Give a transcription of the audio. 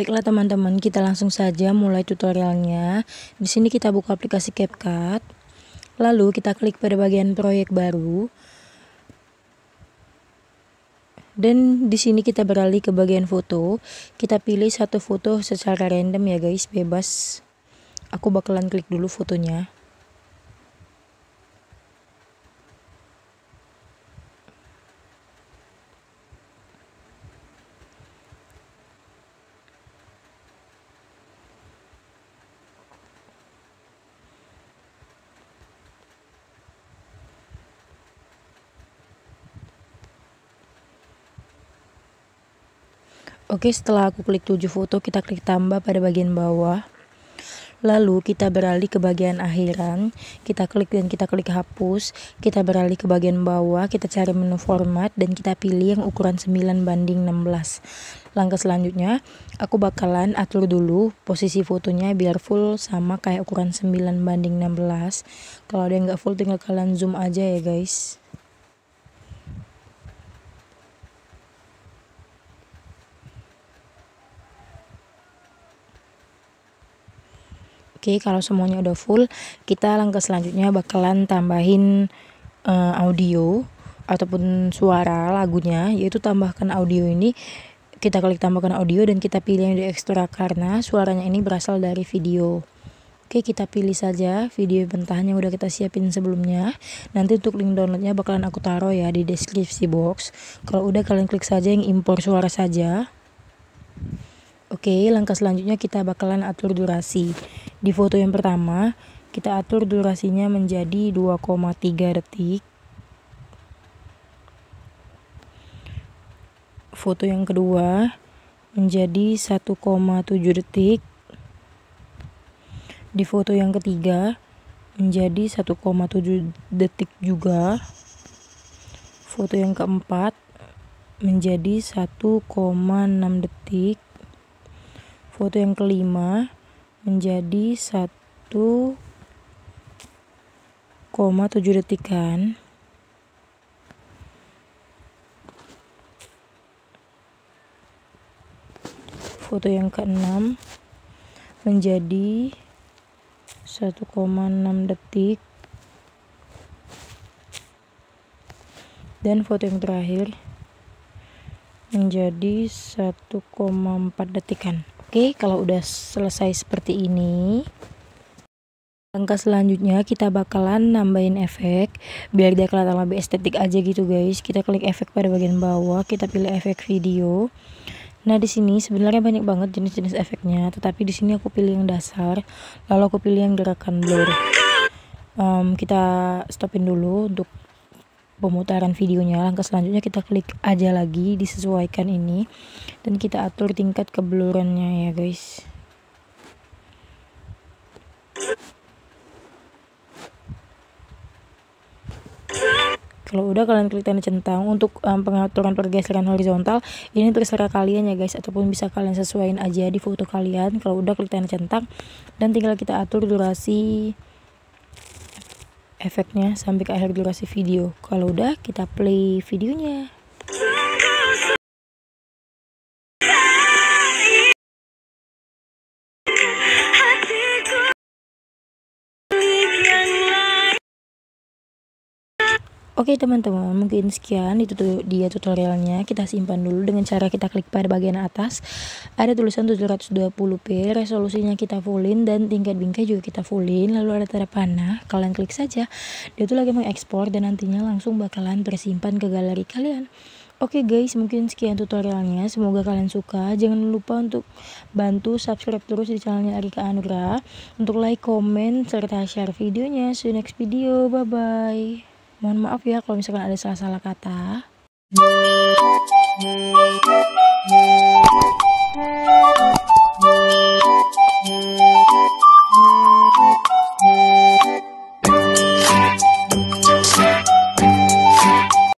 Baiklah teman-teman, kita langsung saja mulai tutorialnya. Di sini kita buka aplikasi CapCut. Lalu kita klik pada bagian proyek baru. Dan di sini kita beralih ke bagian foto. Kita pilih satu foto secara random ya guys, bebas. Aku bakalan klik dulu fotonya. Oke, setelah aku klik 7 foto, kita klik tambah pada bagian bawah. Lalu kita beralih ke bagian akhiran, kita klik dan kita klik hapus, kita beralih ke bagian bawah, kita cari menu format dan kita pilih yang ukuran 9 banding 16. Langkah selanjutnya, aku bakalan atur dulu posisi fotonya biar full sama kayak ukuran 9 banding 16. Kalau ada yang nggak full tinggal kalian zoom aja ya guys. Oke, kalau semuanya udah full, kita langkah selanjutnya bakalan tambahin uh, audio ataupun suara lagunya, yaitu tambahkan audio ini kita klik tambahkan audio dan kita pilih yang di ekstra karena suaranya ini berasal dari video. Oke, kita pilih saja video bentahan yang udah kita siapin sebelumnya. Nanti untuk link downloadnya bakalan aku taruh ya di deskripsi box. Kalau udah kalian klik saja yang impor suara saja. Oke, langkah selanjutnya kita bakalan atur durasi. Di foto yang pertama, kita atur durasinya menjadi 2,3 detik. Foto yang kedua menjadi 1,7 detik. Di foto yang ketiga menjadi 1,7 detik juga. Foto yang keempat menjadi 1,6 detik. Foto yang kelima menjadi 1,7 detik foto yang keenam menjadi 1,6 detik dan foto yang terakhir menjadi 1,4 detikan Oke, kalau udah selesai seperti ini, langkah selanjutnya kita bakalan nambahin efek biar dia kelihatan lebih estetik aja gitu guys. Kita klik efek pada bagian bawah, kita pilih efek video. Nah, di sini sebenarnya banyak banget jenis-jenis efeknya, tetapi di sini aku pilih yang dasar, lalu aku pilih yang gerakan blur. Um, kita stopin dulu untuk pemutaran videonya langkah selanjutnya kita klik aja lagi disesuaikan ini dan kita atur tingkat keblurannya ya guys kalau udah kalian klik tanda centang untuk um, pengaturan pergeseran horizontal ini terserah kalian ya guys ataupun bisa kalian sesuaikan aja di foto kalian kalau udah klik tanda centang dan tinggal kita atur durasi efeknya sampai ke akhir durasi video. Kalau udah, kita play videonya. Oke teman-teman, mungkin sekian itu dia tutorialnya. Kita simpan dulu dengan cara kita klik pada bagian atas. Ada tulisan 720p, resolusinya kita fullin dan tingkat bingkai juga kita fullin. Lalu ada tanda panah, kalian klik saja. Dia itu lagi mengekspor dan nantinya langsung bakalan tersimpan ke galeri kalian. Oke okay guys, mungkin sekian tutorialnya. Semoga kalian suka. Jangan lupa untuk bantu subscribe terus di channelnya Arika Anura. Untuk like, comment serta share videonya. See you next video. Bye-bye. Mohon maaf ya kalau misalkan ada salah-salah kata.